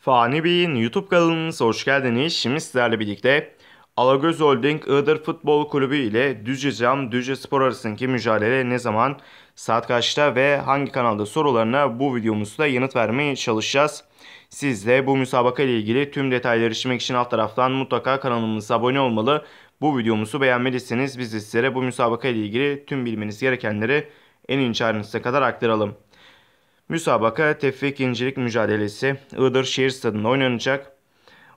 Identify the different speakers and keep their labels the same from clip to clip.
Speaker 1: Fani Bey'in YouTube kanalımıza hoş geldiniz. Şimdi sizlerle birlikte Alagöz Holding Iğdır Futbol Kulübü ile Düzce Cam Düzce Spor arasındaki mücadele ne zaman, saat kaçta ve hangi kanalda sorularına bu videomuzda yanıt vermeye çalışacağız. Siz de bu müsabaka ile ilgili tüm detayları erişmek için alt taraftan mutlaka kanalımıza abone olmalı. Bu videomuzu beğenmediyseniz biz de sizlere bu müsabaka ile ilgili tüm bilmeniz gerekenleri en ince ayrıntısına kadar aktaralım. Müsabaka Tevfik İncilik Mücadelesi Iğdır Şehir Stadı'nda oynanacak.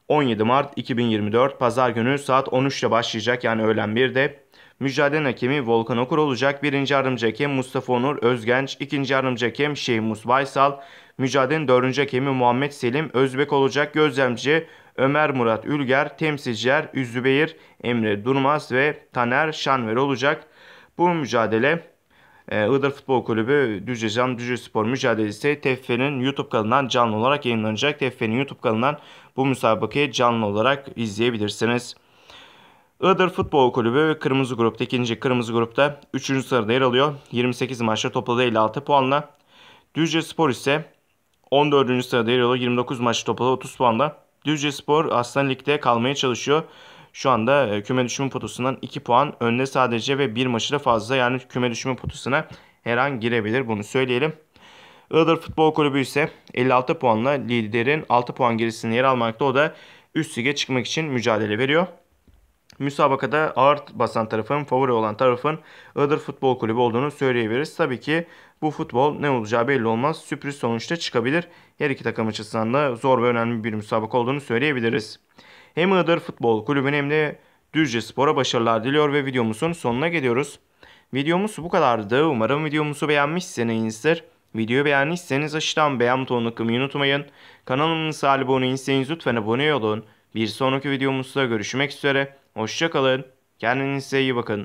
Speaker 1: 17 Mart 2024 Pazar günü saat 13'te başlayacak yani öğlen 1'de. Mücadele hakemi Volkan Okur olacak. Birinci yardımcı hakem Mustafa Onur Özgenç. ikinci yardımcı hakem Şeyhmus Baysal. Mücadelenin dördüncü hakemi Muhammed Selim Özbek olacak. Gözlemci Ömer Murat Ülger, temsilciler Üzzübeyir, Emre Durmaz ve Taner Şanver olacak. Bu mücadele ee, Iğdır Futbol Kulübü Düzce'den Düzce Spor mücadelesi TFF'nin YouTube kanalından canlı olarak yayınlanacak. TFF'nin YouTube kanalından bu müsabakayı canlı olarak izleyebilirsiniz. Iğdır Futbol Kulübü kırmızı grupta ikinci kırmızı grupta 3. sırada yer alıyor. 28 maçta topladığı 56 puanla. Düzce Spor ise 14. sırada yer alıyor. 29 maçta topladığı 30 puanla. Düzce Spor Aslan Lig'de kalmaya çalışıyor şu anda e, küme düşme potasından 2 puan önde sadece ve bir maçı da fazla yani küme düşme potasına her an girebilir bunu söyleyelim. Iğdır Futbol Kulübü ise 56 puanla liderin 6 puan gerisinde yer almakta. O da üst lige çıkmak için mücadele veriyor. Müsabakada ağır basan tarafın, favori olan tarafın Iğdır Futbol Kulübü olduğunu söyleyebiliriz. Tabii ki bu futbol ne olacağı belli olmaz. Sürpriz sonuçta çıkabilir. Her iki takım açısından da zor ve önemli bir müsabaka olduğunu söyleyebiliriz. Hem Iğdır Futbol Kulübü'ne hem de Düzce Spor'a başarılar diliyor ve videomuzun sonuna geliyoruz. Videomuz bu kadardı. Umarım videomuzu beğenmişsinizdir. Videoyu beğendiyseniz aşağıdan beğen butonuna kılmayı unutmayın. Kanalımıza abone değilseniz lütfen abone olun. Bir sonraki videomuzda görüşmek üzere. Hoşçakalın. Kendinize iyi bakın.